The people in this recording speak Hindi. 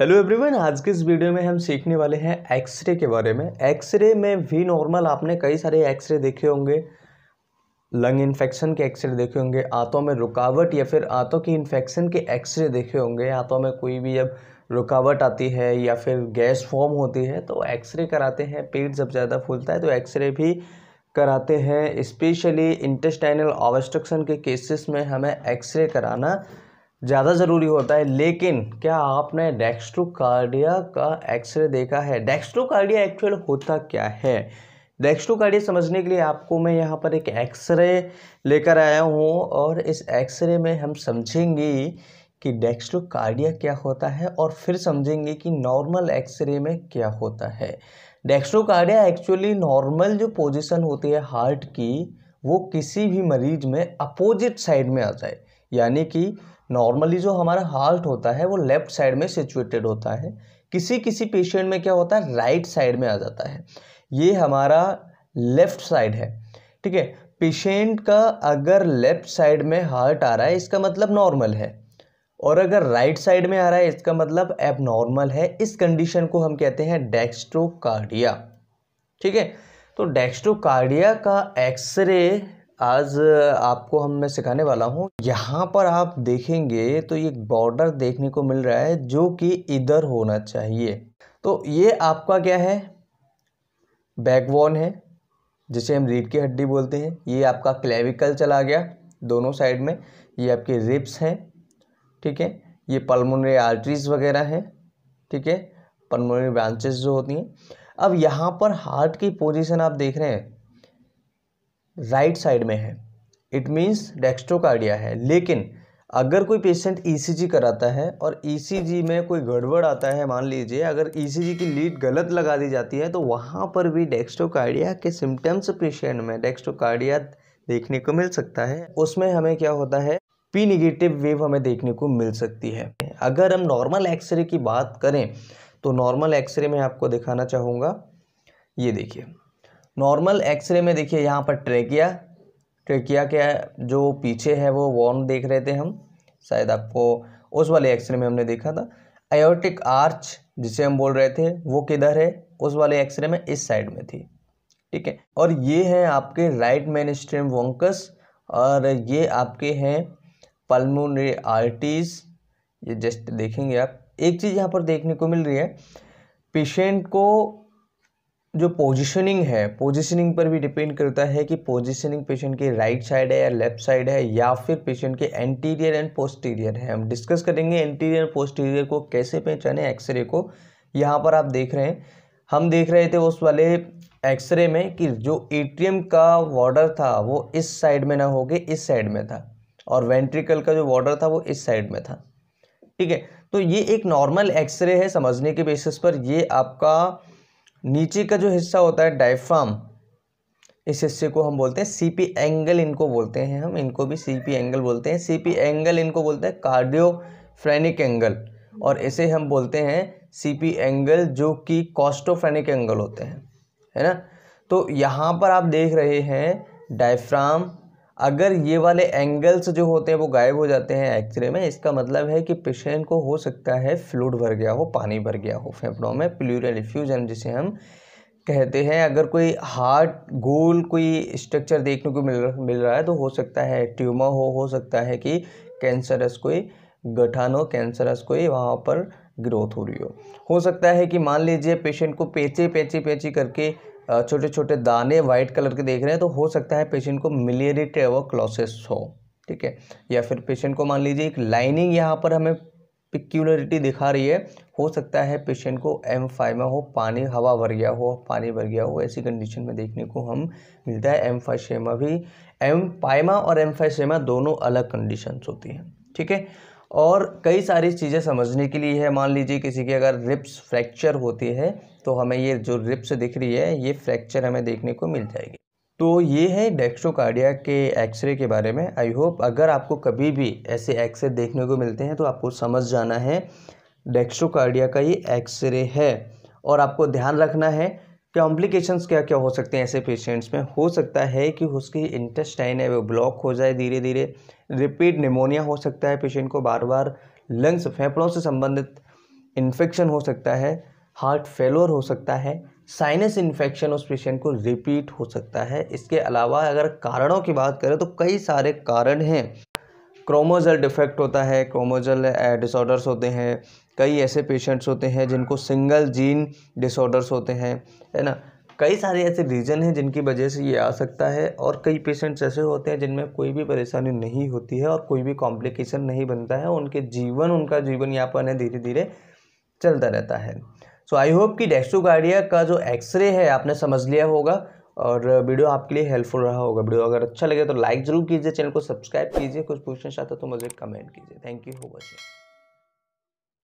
हेलो एवरीवन आज के इस वीडियो में हम सीखने वाले हैं एक्सरे के बारे में एक्सरे में भी नॉर्मल आपने कई सारे एक्सरे देखे होंगे लंग इन्फेक्शन के एक्सरे देखे होंगे आंतों में रुकावट या फिर आंतों की इन्फेक्शन के एक्सरे देखे होंगे आंतों में कोई भी अब रुकावट आती है या फिर गैस फॉर्म होती है तो एक्सरे कराते हैं पेट जब ज़्यादा फूलता है तो एक्सरे भी कराते हैं स्पेशली इंटेस्टाइनल ऑबस्ट्रक्शन के केसेस में हमें एक्सरे कराना ज़्यादा ज़रूरी होता है लेकिन क्या आपने डेक्स्ट्रोकार्डिया का एक्सरे देखा है डेक्स्ट्रोकार्डिया एक्चुअल होता क्या है डेक्स्ट्रोकार्डिया समझने के लिए आपको मैं यहाँ पर एक एक्सरे लेकर आया हूँ और इस एक्सरे में हम समझेंगे कि डेक्स्ट्रोकार्डिया क्या होता है और फिर समझेंगे कि नॉर्मल एक्सरे में क्या होता है डेक्स्ट्रोकार्डिया एक्चुअली नॉर्मल जो पोजिशन होती है हार्ट की वो किसी भी मरीज में अपोजिट साइड में आ जाए यानी कि नॉर्मली जो हमारा हार्ट होता है वो लेफ्ट साइड में सिचुएटेड होता है किसी किसी पेशेंट में क्या होता है राइट साइड में आ जाता है ये हमारा लेफ्ट साइड है ठीक है पेशेंट का अगर लेफ्ट साइड में हार्ट आ रहा है इसका मतलब नॉर्मल है और अगर राइट साइड में आ रहा है इसका मतलब एबनॉर्मल है इस कंडीशन को हम कहते हैं डेक्स्ट्रोकार्डिया ठीक है तो डेक्स्ट्रोकार्डिया का एक्सरे आज आपको हम मैं सिखाने वाला हूँ यहाँ पर आप देखेंगे तो ये बॉर्डर देखने को मिल रहा है जो कि इधर होना चाहिए तो ये आपका क्या है बैकबोन है जिसे हम रीढ़ की हड्डी बोलते हैं ये आपका क्लेविकल चला गया दोनों साइड में ये आपके रिप्स हैं ठीक है ये पल्मोनरी आर्टरीज वगैरह हैं ठीक है पल्मोनरी ब्रांचेस जो होती हैं अब यहाँ पर हार्ट की पोजीशन आप देख रहे हैं राइट साइड में है इट मीन्स डेक्स्ट्रोकार्डिया है लेकिन अगर कोई पेशेंट ईसीजी e कराता है और ईसीजी e में कोई गड़बड़ आता है मान लीजिए अगर ईसीजी e की लीड गलत लगा दी जाती है तो वहाँ पर भी डेक्स्ट्रोकार्डिया के सिम्टम्स पेशेंट में डेक्स्ट्रोकार्डिया देखने को मिल सकता है उसमें हमें क्या होता है पी निगेटिव वेव हमें देखने को मिल सकती है अगर हम नॉर्मल एक्सरे की बात करें तो नॉर्मल एक्सरे में आपको दिखाना चाहूँगा ये देखिए नॉर्मल एक्सरे में देखिए यहाँ पर ट्रेकिया ट्रेकिया के जो पीछे है वो वॉर्न देख रहे थे हम शायद आपको उस वाले एक्सरे में हमने देखा था एयोटिक आर्च जिसे हम बोल रहे थे वो किधर है उस वाले एक्सरे में इस साइड में थी ठीक है और ये है आपके राइट मेन स्ट्रीम वोंकस और ये आपके हैं पल्मोनरी आर्टीज ये जस्ट देखेंगे आप एक चीज़ यहाँ पर देखने को मिल रही है पेशेंट को जो पोजीशनिंग है पोजीशनिंग पर भी डिपेंड करता है कि पोजीशनिंग पेशेंट की राइट साइड है या लेफ्ट साइड है या फिर पेशेंट के एंटीरियर एंड पोस्टीरियर है हम डिस्कस करेंगे एंटीरियर पोस्टीरियर को कैसे पहचाने एक्सरे को यहाँ पर आप देख रहे हैं हम देख रहे थे उस वाले एक्सरे में कि जो एट्रियम का वॉर्डर था वो इस साइड में ना होके इस साइड में था और वेंट्रिकल का जो वॉर्डर था वो इस साइड में था ठीक है तो ये एक नॉर्मल एक्सरे है समझने के बेसिस पर ये आपका नीचे का जो हिस्सा होता है डायफ्राम इस हिस्से को हम बोलते हैं सीपी एंगल इनको बोलते हैं हम इनको भी सीपी एंगल बोलते हैं सीपी एंगल इनको बोलते हैं कार्डियोफ्रेनिक एंगल और इसे हम बोलते हैं सीपी एंगल जो कि कॉस्टोफ्रेनिक एंगल होते हैं है ना तो यहाँ पर आप देख रहे हैं डायफ्राम अगर ये वाले एंगल्स जो होते हैं वो गायब हो जाते हैं एक्सरे में इसका मतलब है कि पेशेंट को हो सकता है फ्लूड भर गया हो पानी भर गया हो फेफड़ों में प्लूरल इफ्यूजन जिसे हम कहते हैं अगर कोई हार्ट गोल कोई स्ट्रक्चर देखने को मिल मिल रहा है तो हो सकता है ट्यूमर हो हो सकता है कि कैंसरस कोई गठन हो कैंसरस कोई वहाँ पर ग्रोथ हो रही हो हो सकता है कि मान लीजिए पेशेंट को पेचे पेची पेची करके छोटे छोटे दाने वाइट कलर के देख रहे हैं तो हो सकता है पेशेंट को मिलियरी ट्रेवोक्लोसिस हो ठीक है या फिर पेशेंट को मान लीजिए एक लाइनिंग यहाँ पर हमें पिक्यूलरिटी दिखा रही है हो सकता है पेशेंट को एम फाइमा हो पानी हवा भर गया हो पानी भर गया हो ऐसी कंडीशन में देखने को हम मिलता है एम फाइशेमा भी एम पाइमा और एम फाइशेमा दोनों अलग कंडीशंस होती हैं ठीक है और कई सारी चीज़ें समझने के लिए है मान लीजिए किसी की अगर रिप्स फ्रैक्चर होती है तो हमें ये जो रिप्स दिख रही है ये फ्रैक्चर हमें देखने को मिल जाएगी तो ये है डेक्स्ट्रोकार्डिया के एक्सरे के बारे में आई होप अगर आपको कभी भी ऐसे एक्सरे देखने को मिलते हैं तो आपको समझ जाना है डेक्स्ट्रोकार्डिया का ये एक्सरे है और आपको ध्यान रखना है कॉम्प्लिकेशंस क्या क्या हो सकते हैं ऐसे पेशेंट्स में हो सकता है कि उसकी इंटेस्टाइन है वो ब्लॉक हो जाए धीरे धीरे रिपीट निमोनिया हो सकता है पेशेंट को बार बार लंग्स फेफड़ों से संबंधित इन्फेक्शन हो सकता है हार्ट फेलोर हो सकता है साइनस इन्फेक्शन उस पेशेंट को रिपीट हो सकता है इसके अलावा अगर कारणों की बात करें तो कई सारे कारण हैं क्रोमोजल डिफेक्ट होता है क्रोमोजल डिसऑर्डर्स eh, होते हैं कई ऐसे पेशेंट्स होते हैं जिनको सिंगल जीन डिसऑर्डर्स होते हैं है ना कई सारे ऐसे रीज़न हैं जिनकी वजह से ये आ सकता है और कई पेशेंट्स ऐसे होते हैं जिनमें कोई भी परेशानी नहीं होती है और कोई भी कॉम्प्लिकेशन नहीं बनता है उनके जीवन उनका जीवन यापन है धीरे धीरे चलता रहता है सो आई होप कि डेक्सोगार्डिया का जो एक्सरे है आपने समझ लिया होगा और वीडियो आपके लिए हेल्पफुल रहा होगा वीडियो अगर अच्छा लगे तो लाइक ज़रूर कीजिए चैनल को सब्सक्राइब कीजिए कुछ पूछना चाहता तो मुझे कमेंट कीजिए थैंक यू फॉर वॉचिंग